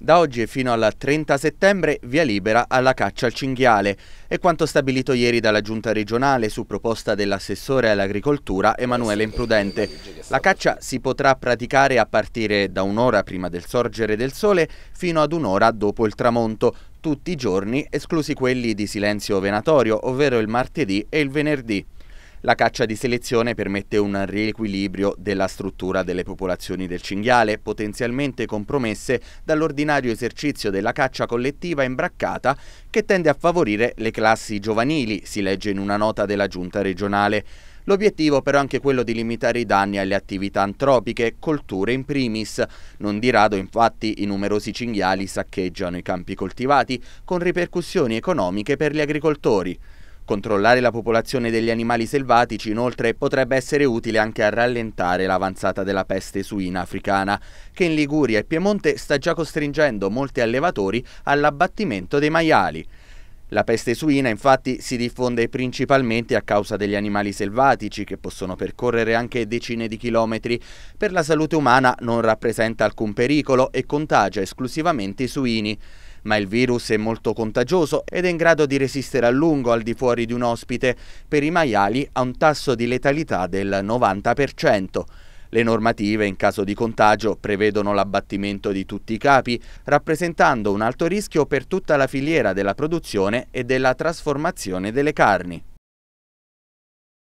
Da oggi fino al 30 settembre via libera alla caccia al cinghiale. È quanto stabilito ieri dalla Giunta regionale su proposta dell'assessore all'agricoltura Emanuele Imprudente. La caccia si potrà praticare a partire da un'ora prima del sorgere del sole fino ad un'ora dopo il tramonto, tutti i giorni esclusi quelli di silenzio venatorio, ovvero il martedì e il venerdì. La caccia di selezione permette un riequilibrio della struttura delle popolazioni del cinghiale, potenzialmente compromesse dall'ordinario esercizio della caccia collettiva imbraccata che tende a favorire le classi giovanili, si legge in una nota della giunta regionale. L'obiettivo però è anche quello di limitare i danni alle attività antropiche, colture in primis. Non di rado infatti i numerosi cinghiali saccheggiano i campi coltivati con ripercussioni economiche per gli agricoltori. Controllare la popolazione degli animali selvatici inoltre potrebbe essere utile anche a rallentare l'avanzata della peste suina africana, che in Liguria e Piemonte sta già costringendo molti allevatori all'abbattimento dei maiali. La peste suina infatti si diffonde principalmente a causa degli animali selvatici che possono percorrere anche decine di chilometri. Per la salute umana non rappresenta alcun pericolo e contagia esclusivamente i suini ma il virus è molto contagioso ed è in grado di resistere a lungo al di fuori di un ospite. Per i maiali ha un tasso di letalità del 90%. Le normative in caso di contagio prevedono l'abbattimento di tutti i capi, rappresentando un alto rischio per tutta la filiera della produzione e della trasformazione delle carni.